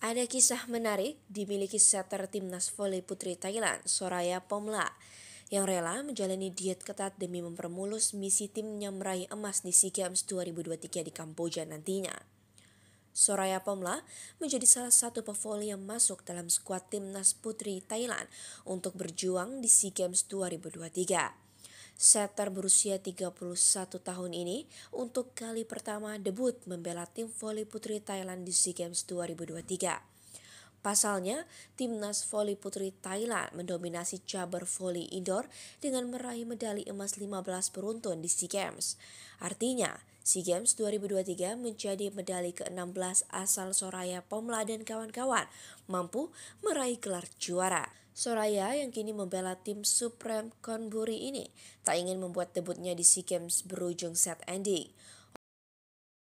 Ada kisah menarik dimiliki setter timnas voli putri Thailand, Soraya Pomla, yang rela menjalani diet ketat demi mempermulus misi timnya meraih emas di SEA Games 2023 di Kamboja nantinya. Soraya Pomla menjadi salah satu pevoli yang masuk dalam skuad timnas putri Thailand untuk berjuang di SEA Games 2023. Setter berusia 31 tahun ini untuk kali pertama debut membela tim voli putri Thailand di SEA Games 2023. Pasalnya, timnas voli putri Thailand mendominasi cabar voli indoor dengan meraih medali emas 15 beruntun di SEA Games. Artinya, SEA Games 2023 menjadi medali ke-16 asal Soraya Pomla dan kawan-kawan mampu meraih gelar juara. Soraya yang kini membela tim Supreme Konburi ini tak ingin membuat debutnya di SEA Games berujung set ending.